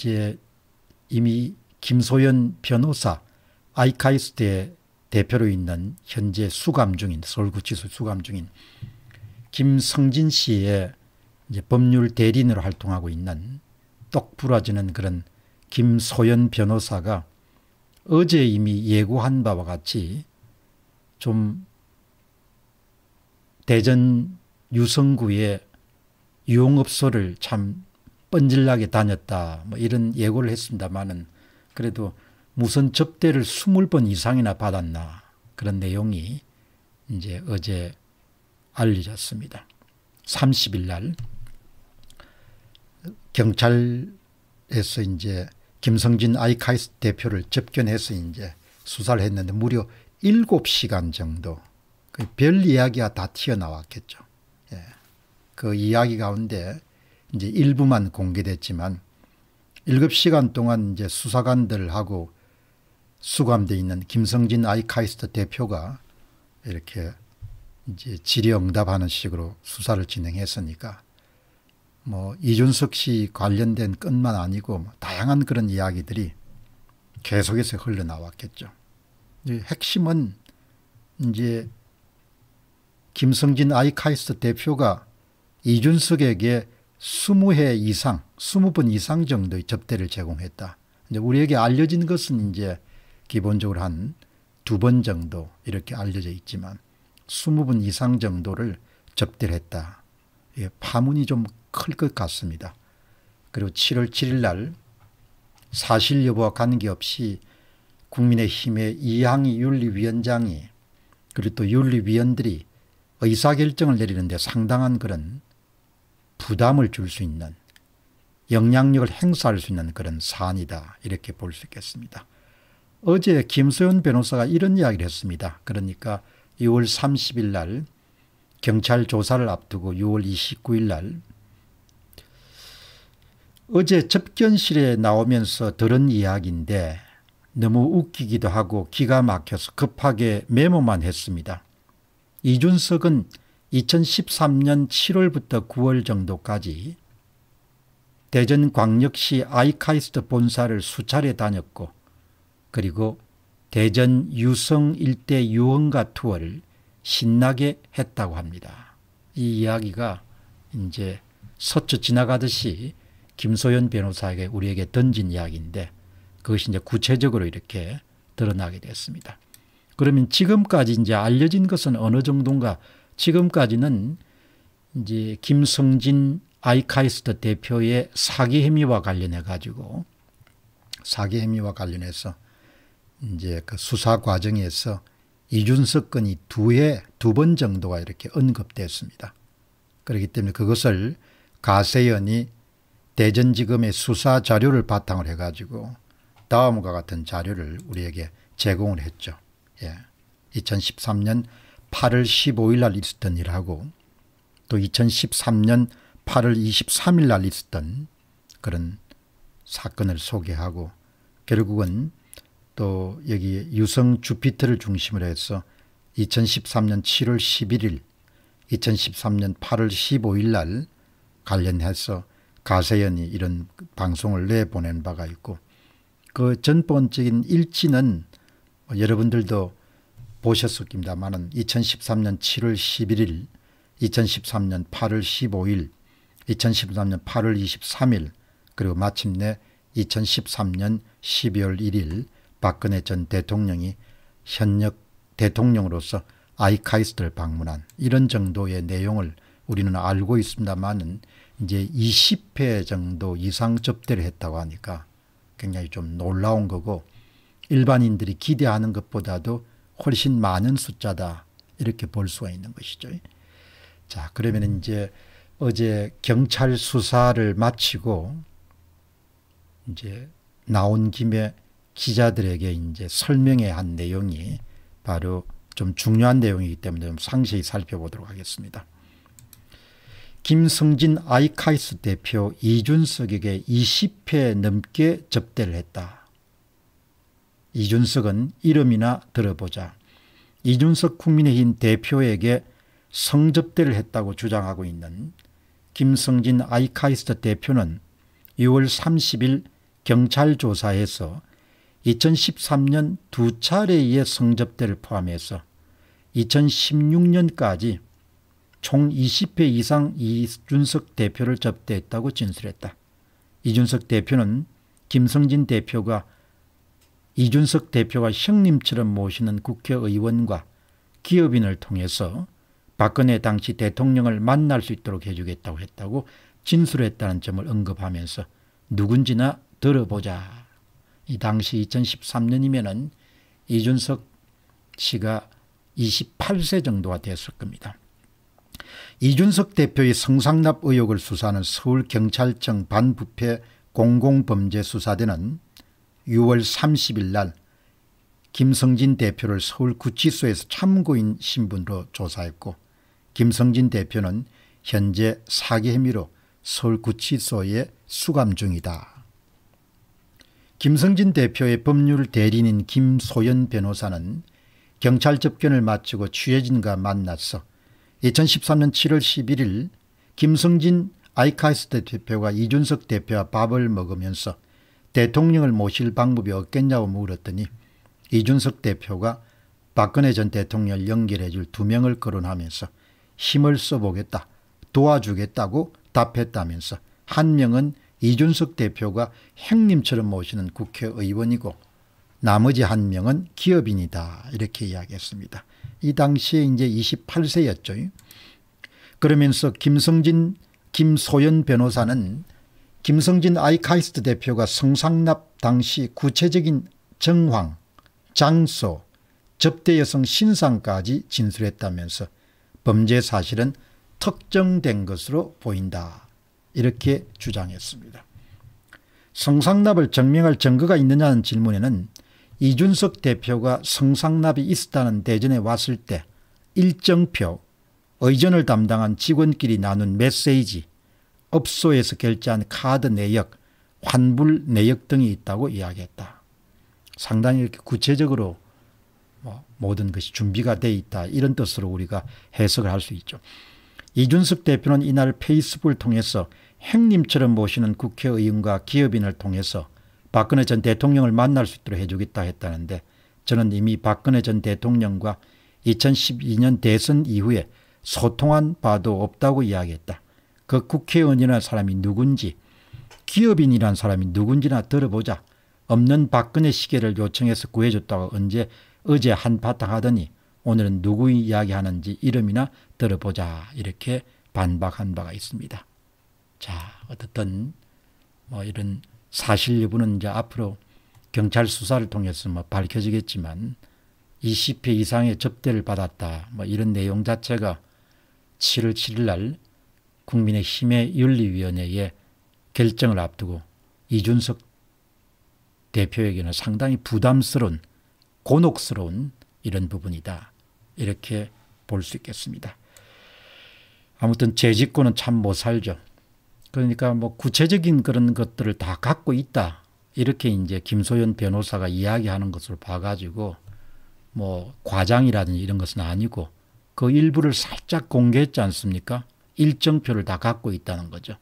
이제 이미 김소연 변호사 아이카이스대 대표로 있는 현재 수감 중인 서울구치소 수감 중인 김성진 씨의 법률 대리인으로 활동하고 있는 똑 부러지는 그런 김소연 변호사가 어제 이미 예고한 바와 같이 좀 대전 유성구의 유흥업소를 참 번질나게 다녔다 뭐 이런 예고를 했습니다만은 그래도 무슨 접대를 20번 이상이나 받았나 그런 내용이 이제 어제 알려졌습니다. 30일 날 경찰에서 이제 김성진 아이카이스 대표를 접견해서 이제 수사를 했는데 무려 7시간 정도 그 별 이야기가 다 튀어나왔겠죠. 예. 그 이야기 가운데 이제 일부만 공개됐지만 7 시간 동안 이제 수사관들하고 수감돼 있는 김성진 아이카이스트 대표가 이렇게 이제 질의응답하는 식으로 수사를 진행했으니까 뭐 이준석 씨 관련된 끝만 아니고 뭐 다양한 그런 이야기들이 계속해서 흘러나왔겠죠. 핵심은 이제 김성진 아이카이스트 대표가 이준석에게 스무 회 이상, 스무 번 이상 정도의 접대를 제공했다. 이제 우리에게 알려진 것은 이제 기본적으로 한 두 번 정도 이렇게 알려져 있지만 스무 번 이상 정도를 접대를 했다. 예, 파문이 좀 클 것 같습니다. 그리고 7월 7일 날 사실 여부와 관계없이 국민의힘의 이항희 윤리위원장이 그리고 또 윤리위원들이 의사결정을 내리는데 상당한 그런 부담을 줄 수 있는 영향력을 행사할 수 있는 그런 사안이다 이렇게 볼 수 있겠습니다. 어제 김소연 변호사가 이런 이야기를 했습니다. 그러니까 6월 30일 날 경찰 조사를 앞두고 6월 29일 날 어제 접견실에 나오면서 들은 이야기인데 너무 웃기기도 하고 기가 막혀서 급하게 메모만 했습니다. 이준석은 2013년 7월부터 9월 정도까지 대전광역시 아이카이스트 본사를 수차례 다녔고 그리고 대전 유성 일대 유흥가 투어를 신나게 했다고 합니다. 이 이야기가 이제 서초 지나가듯이 김소연 변호사에게 우리에게 던진 이야기인데 그것이 이제 구체적으로 이렇게 드러나게 됐습니다. 그러면 지금까지 이제 알려진 것은 어느 정도인가 지금까지는 이제 김성진 아이카이스트 대표의 사기 혐의와 관련해 가지고 사기 혐의와 관련해서 이제 그 수사 과정에서 이준석 건이 두해두번 정도가 이렇게 언급됐습니다. 그렇기 때문에 그것을 가세연이 대전지검의 수사 자료를 바탕으로 해가지고 다음과 같은 자료를 우리에게 제공을 했죠. 예. 2013년 8월 15일 날 있었던 일하고 또 2013년 8월 23일 날 있었던 그런 사건을 소개하고 결국은 또 여기 유성 주피터를 중심으로 해서 2013년 7월 11일 2013년 8월 15일 날 관련해서 가세연이 이런 방송을 내보낸 바가 있고 그 전본적인 일지는 뭐 여러분들도 보셨습니다만은 2013년 7월 11일, 2013년 8월 15일, 2013년 8월 23일, 그리고 마침내 2013년 12월 1일 박근혜 전 대통령이 현역 대통령으로서 아이카이스트를 방문한 이런 정도의 내용을 우리는 알고 있습니다만은 이제 20회 정도 이상 접대를 했다고 하니까 굉장히 좀 놀라운 거고 일반인들이 기대하는 것보다도 훨씬 많은 숫자다. 이렇게 볼 수가 있는 것이죠. 자, 그러면 이제 어제 경찰 수사를 마치고 이제 나온 김에 기자들에게 이제 설명해야 한 내용이 바로 좀 중요한 내용이기 때문에 좀 상세히 살펴보도록 하겠습니다. 김성진 아이카이스 대표 이준석에게 20회 넘게 접대를 했다. 이준석은 이름이나 들어보자. 이준석 국민의힘 대표에게 성접대를 했다고 주장하고 있는 김성진 아이카이스트 대표는 6월 30일 경찰 조사에서 2013년 두 차례의 성접대를 포함해서 2016년까지 총 20회 이상 이준석 대표를 접대했다고 진술했다. 이준석 대표는 김성진 대표가 이준석 대표가 형님처럼 모시는 국회의원과 기업인을 통해서 박근혜 당시 대통령을 만날 수 있도록 해주겠다고 했다고 진술했다는 점을 언급하면서 누군지나 들어보자. 이 당시 2013년이면은 이준석 씨가 28세 정도가 됐을 겁니다. 이준석 대표의 성상납 의혹을 수사하는 서울경찰청 반부패 공공범죄수사대는 6월 30일 날 김성진 대표를 서울구치소에서 참고인 신분으로 조사했고 김성진 대표는 현재 사기 혐의로 서울구치소에 수감 중이다. 김성진 대표의 법률 대리인 김소연 변호사는 경찰 접견을 마치고 취해진과 만났어 2013년 7월 11일 김성진 아이카이스 대표가 이준석 대표와 밥을 먹으면서 대통령을 모실 방법이 없겠냐고 물었더니 이준석 대표가 박근혜 전 대통령을 연결해 줄 두 명을 거론하면서 힘을 써보겠다, 도와주겠다고 답했다면서 한 명은 이준석 대표가 형님처럼 모시는 국회의원이고 나머지 한 명은 기업인이다 이렇게 이야기했습니다. 이 당시에 이제 28세였죠. 그러면서 김성진, 김소연 변호사는 김성진 아이카이스트 대표가 성상납 당시 구체적인 정황, 장소, 접대 여성 신상까지 진술했다면서 범죄 사실은 특정된 것으로 보인다. 이렇게 주장했습니다. 성상납을 증명할 증거가 있느냐는 질문에는 이준석 대표가 성상납이 있었다는 대전에 왔을 때 일정표, 의전을 담당한 직원끼리 나눈 메시지, 업소에서 결제한 카드 내역, 환불 내역 등이 있다고 이야기했다. 상당히 이렇게 구체적으로 뭐 모든 것이 준비가 돼 있다 이런 뜻으로 우리가 해석을 할 수 있죠. 이준섭 대표는 이날 페이스북을 통해서 행님처럼 모시는 국회의원과 기업인을 통해서 박근혜 전 대통령을 만날 수 있도록 해주겠다 했다는데 저는 이미 박근혜 전 대통령과 2012년 대선 이후에 소통한 바도 없다고 이야기했다. 그 국회의원이라는 사람이 누군지 기업인이라는 사람이 누군지나 들어보자. 없는 박근혜 시계를 요청해서 구해줬다고 언제 어제 한바탕 하더니 오늘은 누구 이야기하는지 이름이나 들어보자 이렇게 반박한 바가 있습니다. 자 어떻든 뭐 이런 사실 여부는 이제 앞으로 경찰 수사를 통해서 뭐 밝혀지겠지만 20회 이상의 접대를 받았다 뭐 이런 내용 자체가 7월 7일 날 국민의힘의 윤리위원회의 결정을 앞두고 이준석 대표에게는 상당히 부담스러운 곤혹스러운 이런 부분이다. 이렇게 볼 수 있겠습니다. 아무튼 재직권은 참 못 살죠. 그러니까 뭐 구체적인 그런 것들을 다 갖고 있다. 이렇게 이제 김소연 변호사가 이야기하는 것을 봐가지고 뭐 과장이라든지 이런 것은 아니고 그 일부를 살짝 공개했지 않습니까? 일정표를 다 갖고 있다는 거죠.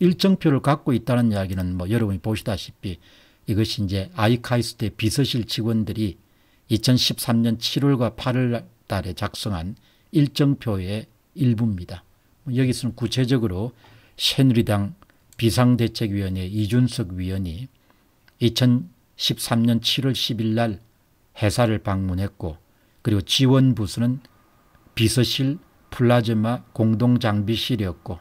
일정표를 갖고 있다는 이야기는 뭐 여러분이 보시다시피 이것이 이제 아이카이스트의 비서실 직원들이 2013년 7월과 8월 달에 작성한 일정표의 일부입니다. 여기서는 구체적으로 새누리당 비상대책위원회 이준석 위원이 2013년 7월 10일 날 회사를 방문했고 그리고 지원부서는 비서실 플라즈마 공동장비실이었고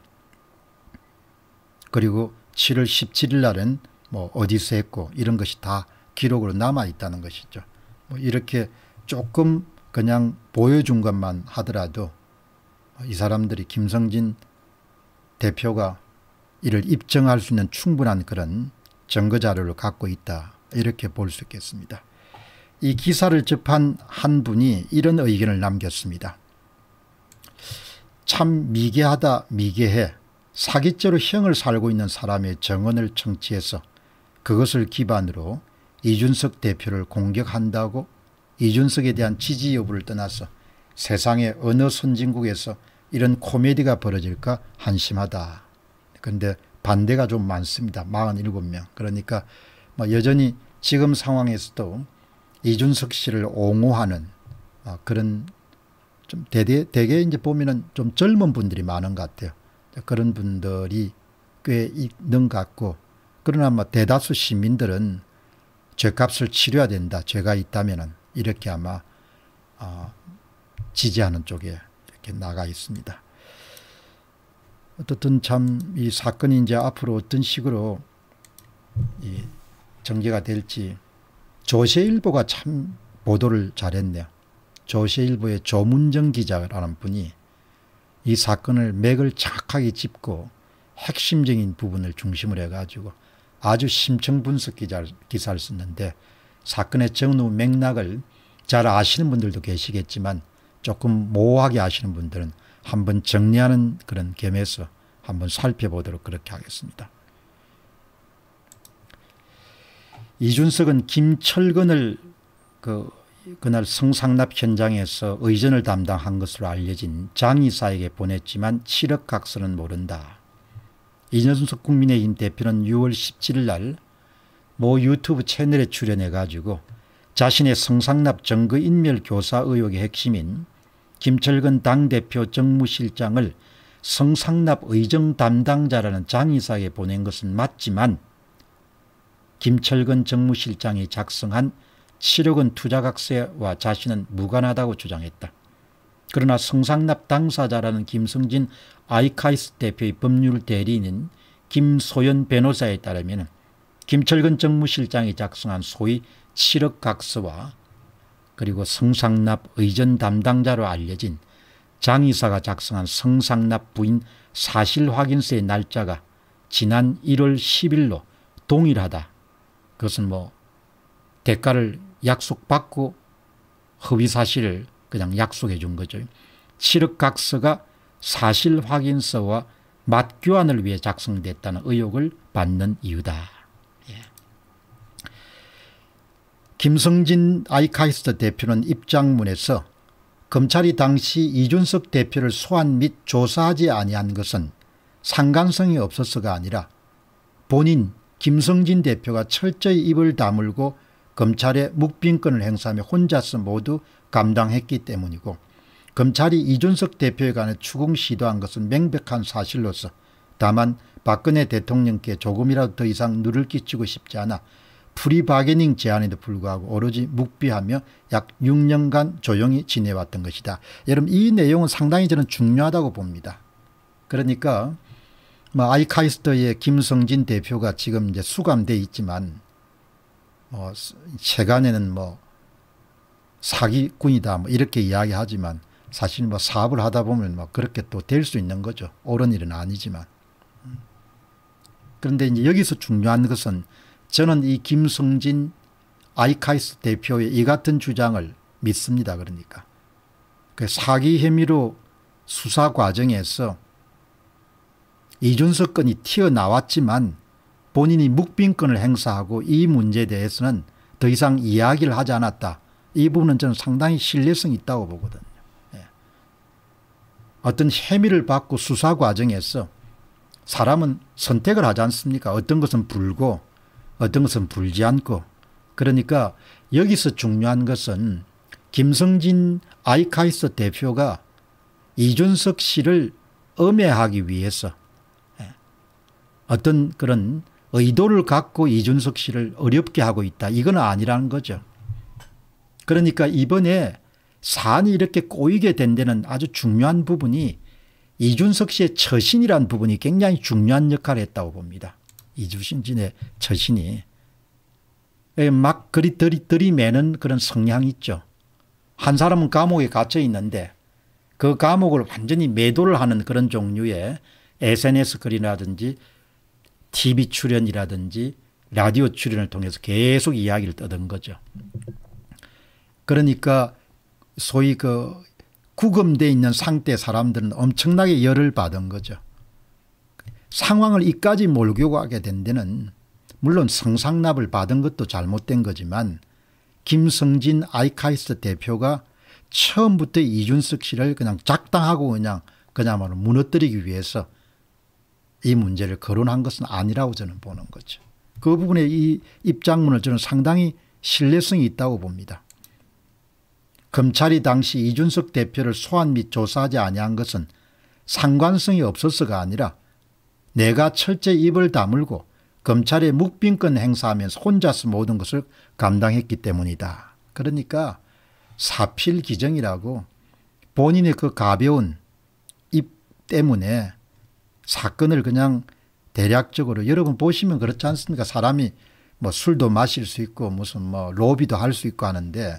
그리고 7월 17일 날은 뭐 어디서 했고 이런 것이 다 기록으로 남아 있다는 것이죠. 뭐 이렇게 조금 그냥 보여준 것만 하더라도 이 사람들이 김성진 대표가 이를 입증할 수 있는 충분한 그런 증거 자료를 갖고 있다 이렇게 볼 수 있겠습니다. 이 기사를 접한 한 분이 이런 의견을 남겼습니다. 참 미개하다 미개해 사기죄로 형을 살고 있는 사람의 정언을 청취해서 그것을 기반으로 이준석 대표를 공격한다고 이준석에 대한 지지 여부를 떠나서 세상의 어느 선진국에서 이런 코미디가 벌어질까 한심하다. 그런데 반대가 좀 많습니다. 47명. 그러니까 뭐 여전히 지금 상황에서도 이준석 씨를 옹호하는 어, 그런 좀 대대, 대개 이제 보면은 좀 젊은 분들이 많은 것 같아요. 그런 분들이 꽤 있는 것 같고, 그러나 뭐 대다수 시민들은 죄값을 치료해야 된다. 죄가 있다면은 이렇게 아마 어, 지지하는 쪽에 이렇게 나가 있습니다. 어떻든 참 이 사건이 이제 앞으로 어떤 식으로 이 전개가 될지 조세일보가 참 보도를 잘했네요. 조세일보의 조문정 기자라는 분이 이 사건을 맥을 착하게 짚고 핵심적인 부분을 중심으로 해가지고 아주 심층 분석 기자를, 기사를 썼는데 사건의 전후 맥락을 잘 아시는 분들도 계시겠지만 조금 모호하게 아시는 분들은 한번 정리하는 그런 겸해서 한번 살펴보도록 그렇게 하겠습니다. 이준석은 김철근을 그 그날 성상납 현장에서 의전을 담당한 것으로 알려진 장의사에게 보냈지만 칠흑각서는 모른다. 이준석 국민의힘 대표는 6월 17일 날 모 유튜브 채널에 출연해 가지고 자신의 성상납 정거인멸 교사 의혹의 핵심인 김철근 당대표 정무실장을 성상납 의정 담당자라는 장의사에 보낸 것은 맞지만 김철근 정무실장이 작성한 치력은 투자각세와 자신은 무관하다고 주장했다. 그러나 성상납 당사자라는 김성진 아이카이스 대표의 법률 대리인인 김소연 변호사에 따르면 김철근 정무실장이 작성한 소위 치력각서와 그리고 성상납 의전 담당자로 알려진 장 이사가 작성한 성상납 부인 사실 확인서의 날짜가 지난 1월 10일로 동일하다. 그것은 뭐 대가를 약속받고 허위사실을 그냥 약속해 준 거죠. 칠흑각서가 사실 확인서와 맞교환을 위해 작성됐다는 의혹을 받는 이유다. 예. 김성진 아이카이스트 대표는 입장문에서 검찰이 당시 이준석 대표를 소환 및 조사하지 아니한 것은 상관성이 없어서가 아니라 본인 김성진 대표가 철저히 입을 다물고 검찰의 묵빈권을 행사하며 혼자서 모두 감당했기 때문이고 검찰이 이준석 대표에 관해 추궁 시도한 것은 명백한 사실로서 다만 박근혜 대통령께 조금이라도 더 이상 누를 끼치고 싶지 않아 프리바게닝 제안에도 불구하고 오로지 묵비하며 약 6년간 조용히 지내왔던 것이다. 여러분 이 내용은 상당히 저는 중요하다고 봅니다. 그러니까 뭐아이카이스터의 김성진 대표가 지금 이제 수감돼 있지만 뭐 세간에는 뭐 사기꾼이다 뭐 이렇게 이야기하지만 사실 뭐 사업을 하다 보면 뭐 그렇게 또 될 수 있는 거죠. 옳은 일은 아니지만. 그런데 이제 여기서 중요한 것은 저는 이 김승진 아이카이스 대표의 이 같은 주장을 믿습니다. 그러니까 그 사기 혐의로 수사 과정에서 이준석 건이 튀어나왔지만 본인이 묵빈권을 행사하고 이 문제에 대해서는 더 이상 이야기를 하지 않았다. 이 부분은 저는 상당히 신뢰성이 있다고 보거든요. 예. 어떤 혐의를 받고 수사 과정에서 사람은 선택을 하지 않습니까? 어떤 것은 불고 어떤 것은 불지 않고 그러니까 여기서 중요한 것은 김성진 아이카이스 대표가 이준석 씨를 엄해하기 위해서 예. 어떤 그런 의도를 갖고 이준석 씨를 어렵게 하고 있다. 이건 아니라는 거죠. 그러니까 이번에 사안이 이렇게 꼬이게 된 데는 아주 중요한 부분이 이준석 씨의 처신이란 부분이 굉장히 중요한 역할을 했다고 봅니다. 이주신진의 처신이. 예, 막 그리 들이, 들이매는 그런 성향이 있죠. 한 사람은 감옥에 갇혀 있는데 그 감옥을 완전히 매도를 하는 그런 종류의 SNS 글이라든지 TV 출연이라든지 라디오 출연을 통해서 계속 이야기를 떠든 거죠. 그러니까 소위 그 구금돼 있는 상태 사람들은 엄청나게 열을 받은 거죠. 상황을 이까지 몰고 가게 된 데는 물론 성상납을 받은 것도 잘못된 거지만 김성진 아이카이스 대표가 처음부터 이준석 씨를 그냥 작당하고 그냥 그냥 무너뜨리기 위해서 이 문제를 거론한 것은 아니라고 저는 보는 거죠. 그 부분에 이 입장문을 저는 상당히 신뢰성이 있다고 봅니다. 검찰이 당시 이준석 대표를 소환 및 조사하지 아니한 것은 상관성이 없어서가 아니라 내가 철저히 입을 다물고 검찰의 묵빈권 행사하면서 혼자서 모든 것을 감당했기 때문이다. 그러니까 사필 기정이라고 본인의 그 가벼운 입 때문에 사건을 그냥 대략적으로 여러분 보시면 그렇지 않습니까? 사람이 뭐 술도 마실 수 있고 무슨 뭐 로비도 할 수 있고 하는데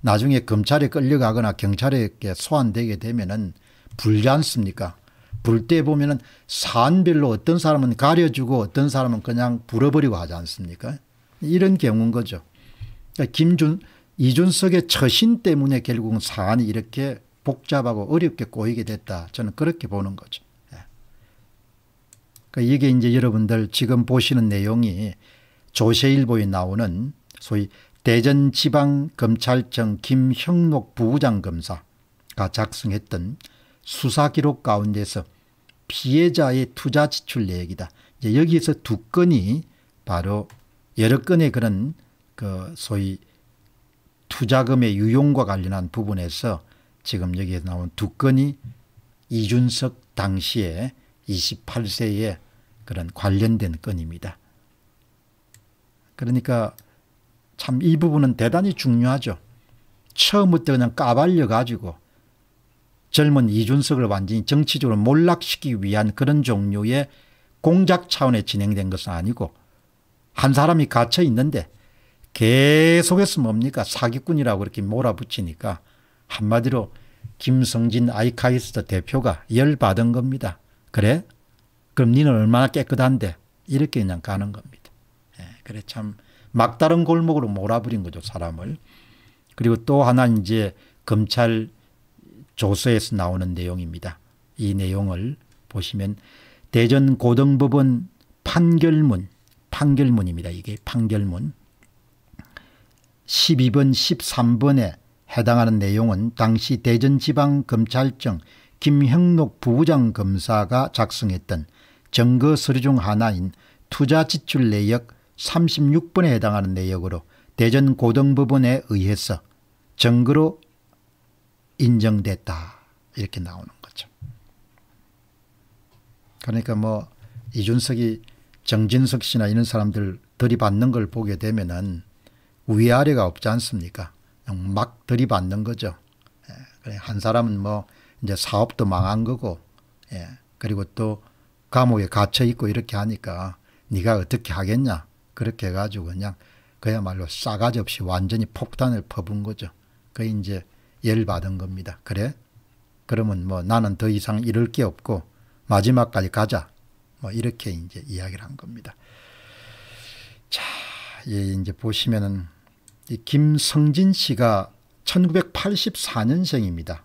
나중에 검찰에 끌려가거나 경찰에 게 소환되게 되면은 불지 않습니까? 불 때 보면은 사안별로 어떤 사람은 가려주고 어떤 사람은 그냥 불어버리고 하지 않습니까? 이런 경우인 거죠. 그러니까 김준 이준석의 처신 때문에 결국은 사안이 이렇게 복잡하고 어렵게 꼬이게 됐다. 저는 그렇게 보는 거죠. 그러니 이게 이제 여러분들 지금 보시는 내용이 조세일보에 나오는 소위 대전지방검찰청 김형록 부장검사가 작성했던 수사기록 가운데서 피해자의 투자 지출 내역이다. 이제 여기에서 두 건이 바로 여러 건의 그런 그 소위 투자금의 유용과 관련한 부분에서 지금 여기에 나온 두 건이 이준석 당시에 2 8세에 그런 관련된 건입니다. 그러니까 참 이 부분은 대단히 중요하죠. 처음부터 그냥 까발려 가지고 젊은 이준석을 완전히 정치적으로 몰락시키기 위한 그런 종류의 공작 차원에 진행된 것은 아니고 한 사람이 갇혀 있는데 계속해서 뭡니까 사기꾼이라고 이렇게 몰아붙이니까 한마디로 김성진 아이카이스트 대표가 열받은 겁니다. 그래? 그럼 니는 얼마나 깨끗한데? 이렇게 그냥 가는 겁니다. 예, 그래 참 막다른 골목으로 몰아버린 거죠 사람을. 그리고 또 하나 이제 검찰 조서에서 나오는 내용입니다. 이 내용을 보시면 대전 고등법원 판결문 판결문입니다. 이게 판결문 12번 13번에 해당하는 내용은 당시 대전지방검찰청 김형록 부부장 검사가 작성했던 증거 서류 중 하나인 투자 지출 내역 36번에 해당하는 내역으로 대전 고등법원에 의해서 증거로 인정됐다 이렇게 나오는 거죠. 그러니까 뭐 이준석이 정진석 씨나 이런 사람들 들이받는 걸 보게 되면은 위아래가 없지 않습니까? 막 들이받는 거죠. 예, 한 사람은 뭐 이제 사업도 망한 거고 예. 그리고 또 감옥에 갇혀 있고 이렇게 하니까 네가 어떻게 하겠냐 그렇게 해가지고 그냥 그야말로 싸가지 없이 완전히 폭탄을 퍼은 거죠. 그게 이제 열받은 겁니다. 그래? 그러면 뭐 나는 더 이상 이럴 게 없고 마지막까지 가자. 뭐 이렇게 이제 이야기를 한 겁니다. 자, 예, 이제 보시면은 이 김성진 씨가 1984년생입니다.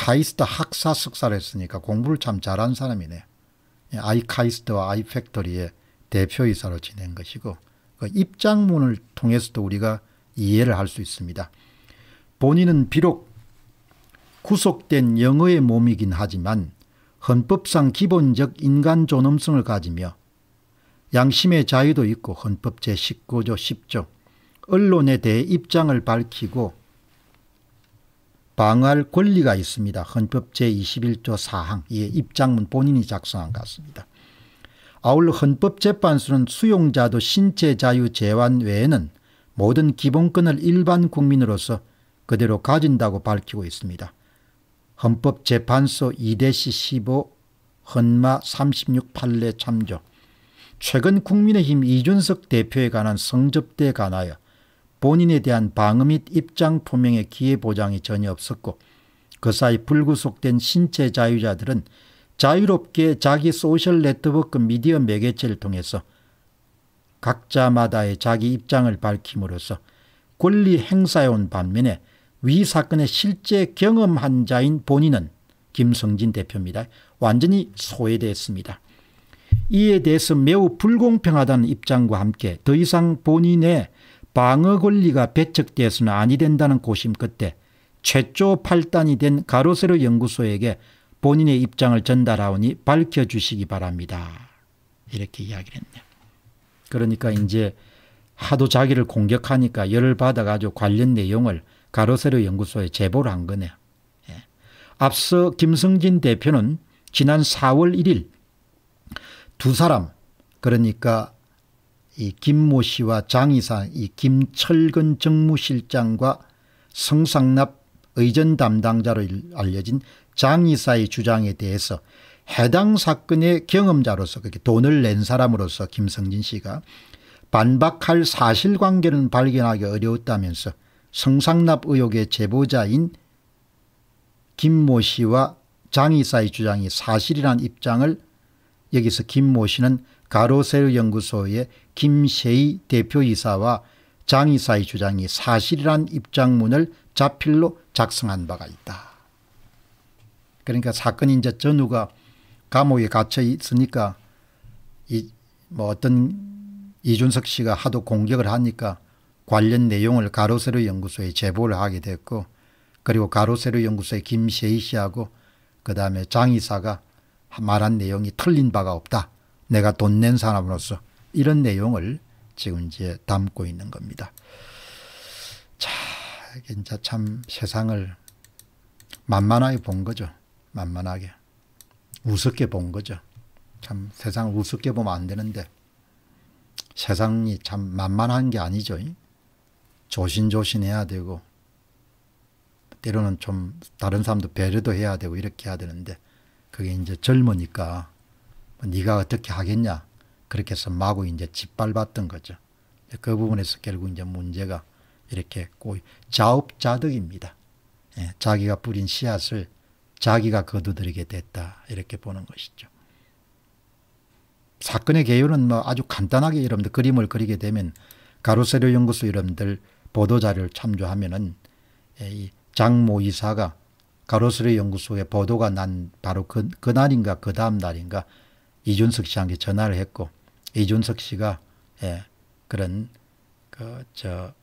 카이스트 학사 석사를 했으니까 공부를 참 잘한 사람이네. 예, 아이카이스트와 아이팩토리의 대표이사로 지낸 것이고 그 입장문을 통해서도 우리가 이해를 할 수 있습니다. 본인은 비록 구속된 영어의 몸이긴 하지만 헌법상 기본적 인간 존엄성을 가지며 양심의 자유도 있고 헌법 제19조 10조 언론에 대해 입장을 밝히고 방할 권리가 있습니다. 헌법 제21조 4항 예, 입장문 본인이 작성한 것 같습니다. 아울러 헌법재판소는 수용자도 신체 자유 제한 외에는 모든 기본권을 일반 국민으로서 그대로 가진다고 밝히고 있습니다. 헌법재판소 2-15 헌마 36 판례 참조 최근 국민의힘 이준석 대표에 관한 성접대에 관하여 본인에 대한 방어 및 입장 표명의 기회 보장이 전혀 없었고 그 사이 불구속된 신체 자유자들은 자유롭게 자기 소셜 네트워크 미디어 매개체를 통해서 각자마다의 자기 입장을 밝힘으로써 권리 행사해온 반면에 위 사건의 실제 경험한 자인 본인은 김성진 대표입니다. 완전히 소외됐습니다. 이에 대해서 매우 불공평하다는 입장과 함께 더 이상 본인의 방어 권리가 배척돼서는 아니 된다는 고심 끝에 최초 팔단이 된 가로세로 연구소에게 본인의 입장을 전달하오니 밝혀주시기 바랍니다. 이렇게 이야기를 했네요. 그러니까 이제 하도 자기를 공격하니까 열을 받아가지고 관련 내용을 가로세로 연구소에 제보를 한 거네요. 예. 앞서 김성진 대표는 지난 4월 1일 두 사람 그러니까 이 김모 씨와 장이사 이 김철근 정무실장과 성상납 의전 담당자로 알려진 장이사의 주장에 대해서 해당 사건의 경험자로서 그렇게 돈을 낸 사람으로서 김성진 씨가 반박할 사실관계는 발견하기 어려웠다면서 성상납 의혹의 제보자인 김모 씨와 장이사의 주장이 사실이란 입장을 여기서 김 모 씨는 가로셀 세 연구소의 김세희 대표이사와 장 이사의 주장이 사실이란 입장문을 자필로 작성한 바가 있다. 그러니까 사건이 이제 전후가 감옥에 갇혀 있으니까 이 뭐 어떤 이준석 씨가 하도 공격을 하니까 관련 내용을 가로세로 연구소에 제보를 하게 됐고 그리고 가로세로 연구소의 김세희 씨하고 그 다음에 장 이사가 말한 내용이 틀린 바가 없다. 내가 돈 낸 사람으로서 이런 내용을 지금 이제 담고 있는 겁니다. 자, 진짜 참 세상을 만만하게 본 거죠. 만만하게. 우습게 본 거죠. 참 세상을 우습게 보면 안 되는데 세상이 참 만만한 게 아니죠. 조신조신 해야 되고 때로는 좀 다른 사람도 배려도 해야 되고 이렇게 해야 되는데 그게 이제 젊으니까 뭐 네가 어떻게 하겠냐 그렇게 해서 마구 이제 짓밟았던 거죠. 그 부분에서 결국 이제 문제가 이렇게 꼬이 자업자득입니다. 예, 자기가 뿌린 씨앗을 자기가 거두들이게 됐다 이렇게 보는 것이죠. 사건의 개요는 뭐 아주 간단하게 여러분들 그림을 그리게 되면 가로세로 연구소 여러분들 보도자료를 참조하면은 예, 이 장모 이사가 가로수리 연구소에 보도가 난 바로 그, 그 날인가 그 다음 날인가 이준석 씨한테 전화를 했고 이준석 씨가 예, 그런 그저뭐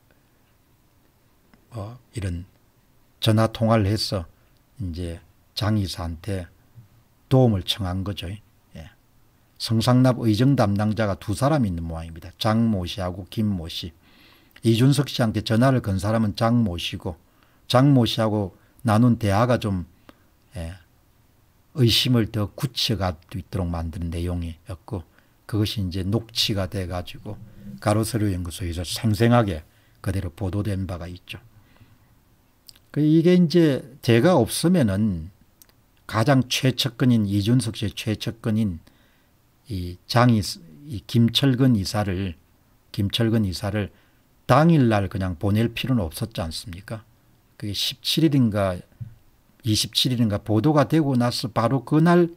이런 전화 통화를 해서 이제 장 이사한테 도움을 청한 거죠. 예. 성상납 의정 담당자가 두 사람이 있는 모양입니다. 장모 씨하고 김 모 씨. 이준석 씨한테 전화를 건 사람은 장 모 씨고 장 모 씨하고 나눈 대화가 좀 예, 의심을 더 굳혀가 있도록 만드는 내용이었고 그것이 이제 녹취가 돼가지고 가로세로 연구소에서 생생하게 그대로 보도된 바가 있죠. 그 이게 이제 제가 없으면은 가장 최측근인 이준석 씨의 최측근인 이 장이 이 김철근 이사를 김철근 이사를 당일날 그냥 보낼 필요는 없었지 않습니까? 그게 17일인가 27일인가 보도가 되고 나서 바로 그날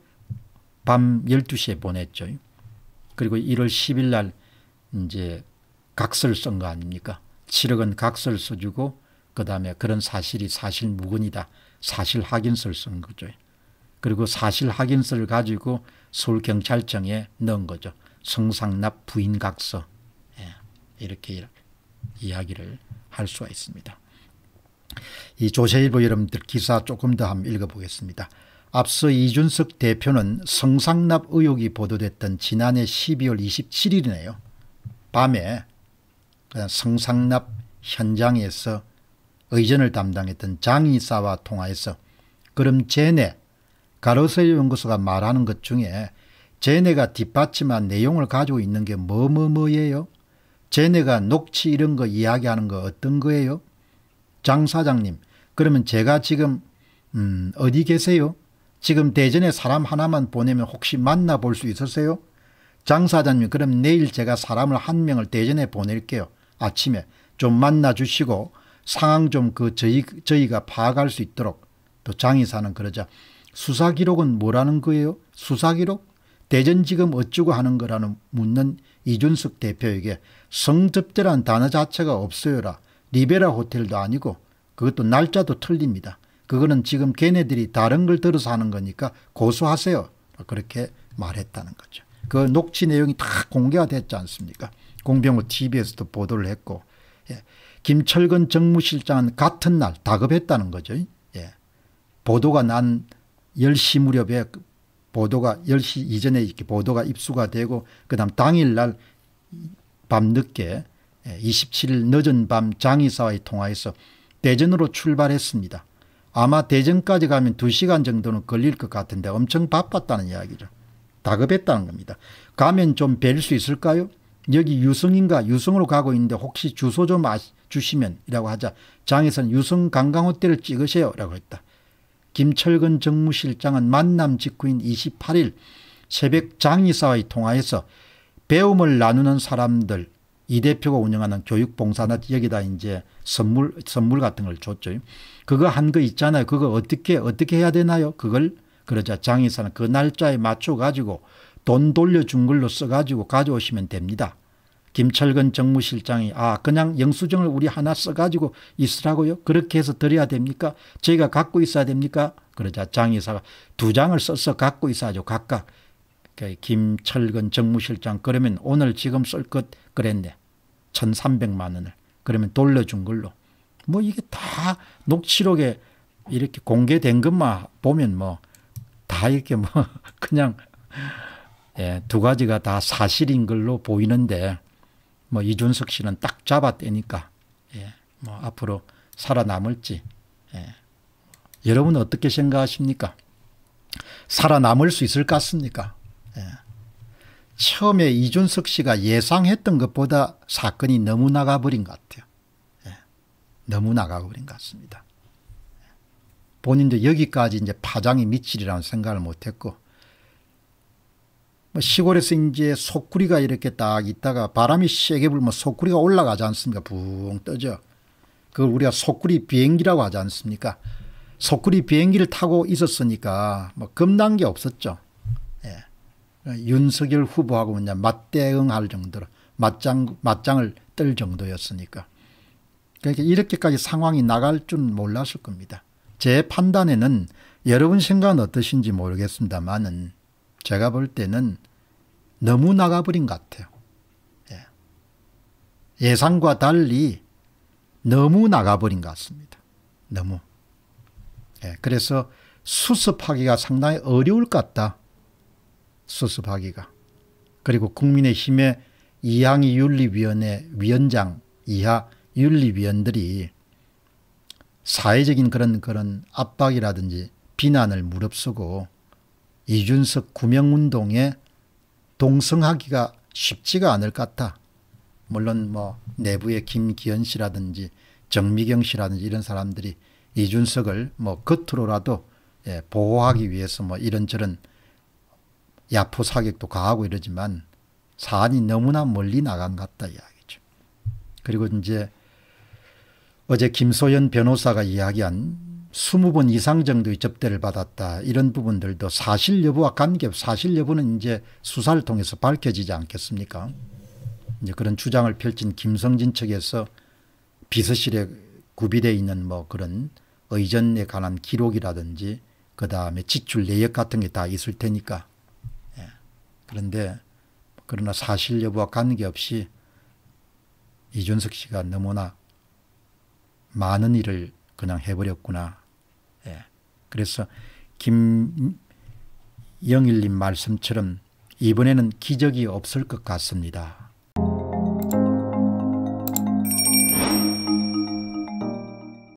밤 12시에 보냈죠. 그리고 1월 10일 날 이제 각서를 쓴 거 아닙니까? 7억 은 각서를 써주고 그 다음에 그런 사실이 사실 무근이다. 사실 확인서를 쓴 거죠. 그리고 사실 확인서를 가지고 서울경찰청에 넣은 거죠. 성상납 부인 각서. 예, 이렇게 이야기를 할 수가 있습니다. 이 조세일보 여러분들 기사 조금 더 한번 읽어보겠습니다. 앞서 이준석 대표는 성상납 의혹이 보도됐던 지난해 12월 27일이네요. 밤에 성상납 현장에서 의전을 담당했던 장이사와 통화해서 그럼 쟤네 가로세일 연구소가 말하는 것 중에 쟤네가 뒷받침한 내용을 가지고 있는 게 뭐뭐뭐예요? 쟤네가 녹취 이런 거 이야기하는 거 어떤 거예요? 장 사장님 그러면 제가 지금 음, 어디 계세요? 지금 대전에 사람 하나만 보내면 혹시 만나볼 수 있으세요? 장 사장님 그럼 내일 제가 사람을 한 명을 대전에 보낼게요. 아침에 좀 만나주시고 상황 좀 그 저희, 저희가 파악할 수 있도록 또 장 이사는 그러자 수사기록은 뭐라는 거예요? 수사기록? 대전지금 어쩌고 하는 거라는 묻는 이준석 대표에게 성접대란 단어 자체가 없어요라 리베라 호텔도 아니고 그것도 날짜도 틀립니다. 그거는 지금 걔네들이 다른 걸 들어서 하는 거니까 고소하세요. 그렇게 말했다는 거죠. 그 녹취 내용이 다 공개가 됐지 않습니까? 공병호 TV에서도 보도를 했고 예. 김철근 정무실장은 같은 날 다급했다는 거죠. 예. 보도가 난 10시 무렵에 그 보도가 10시 이전에 이렇게 보도가 입수가 되고 그다음 당일 날 밤늦게 27일 예, 늦은 밤 장의사와의 통화에서 대전으로 출발했습니다. 아마 대전까지 가면 2시간 정도는 걸릴 것 같은데 엄청 바빴다는 이야기죠. 다급했다는 겁니다. 가면 좀 뵐 수 있을까요? 여기 유성인가 유성으로 가고 있는데 혹시 주소 좀 아시, 주시면 이라고 하자 장에서는 유성 관광호텔을 찍으세요 라고 했다. 김철근 정무실장은 만남 직후인 28일 새벽 장의사와의 통화에서 배움을 나누는 사람들 이 대표가 운영하는 교육봉사나 여기다 이제 선물, 선물 같은 걸 줬죠. 그거 한 거 있잖아요. 그거 어떻게, 어떻게 해야 되나요? 그걸 그러자 장의사는 그 날짜에 맞춰가지고 돈 돌려준 걸로 써가지고 가져오시면 됩니다. 김철근 정무실장이 아 그냥 영수증을 우리 하나 써가지고 있으라고요? 그렇게 해서 드려야 됩니까? 저희가 갖고 있어야 됩니까? 그러자 장의사가 두 장을 써서 갖고 있어야죠. 각각 그 김철근 정무실장 그러면 오늘 지금 쓸 것 그랬네. 1300만 원을. 그러면 돌려준 걸로. 뭐 이게 다 녹취록에 이렇게 공개된 것만 보면 뭐 다 이렇게 뭐 그냥 예, 두 가지가 다 사실인 걸로 보이는데 뭐 이준석 씨는 딱잡았다니까 예, 뭐 앞으로 살아남을지 예. 여러분 어떻게 생각하십니까? 살아남을 수 있을 것 같습니까? 예. 처음에 이준석 씨가 예상했던 것보다 사건이 너무 나가버린 것 같아요. 예. 너무 나가버린 것 같습니다. 본인도 여기까지 이제 파장이 미치리라는 생각을 못했고 뭐 시골에서 이제 소쿠리가 이렇게 딱 있다가 바람이 세게 불면 소쿠리가 올라가지 않습니까? 붕 떠져. 그걸 우리가 소쿠리 비행기라고 하지 않습니까? 소쿠리 비행기를 타고 있었으니까 뭐 겁난 게 없었죠. 윤석열 후보하고 뭐냐 맞대응할 정도로 맞장, 맞장을 뜰 정도였으니까. 그러니까 이렇게까지 상황이 나갈 줄 몰랐을 겁니다. 제 판단에는 여러분 생각은 어떠신지 모르겠습니다만은 제가 볼 때는 너무 나가버린 것 같아요. 예. 상과 달리 너무 나가버린 것 같습니다. 너무. 예. 그래서 수습하기가 상당히 어려울 것 같다. 수습하기가. 그리고 국민의힘의 이항희 윤리위원회 위원장 이하 윤리위원들이 사회적인 그런 그런 압박이라든지 비난을 무릅쓰고 이준석 구명운동에 동성하기가 쉽지가 않을 것 같다. 물론 뭐 내부의 김기현 씨라든지 정미경 씨라든지 이런 사람들이 이준석을 뭐 겉으로라도 예, 보호하기 위해서 뭐 이런저런 야포 사격도 가하고 이러지만 사안이 너무나 멀리 나간 것 같다 이야기죠. 그리고 이제 어제 김소연 변호사가 이야기한 20번 이상 정도의 접대를 받았다 이런 부분들도 사실 여부와 관계 사실 여부는 이제 수사를 통해서 밝혀지지 않겠습니까? 이제 그런 주장을 펼친 김성진 측에서 비서실에 구비되 있는 뭐 그런 의전에 관한 기록이라든지 그 다음에 지출 내역 같은 게 다 있을 테니까 그런데 그러나 사실 여부와 관계없이 이준석 씨가 너무나 많은 일을 그냥 해버렸구나. 예. 그래서 김영일님 말씀처럼 이번에는 기적이 없을 것 같습니다.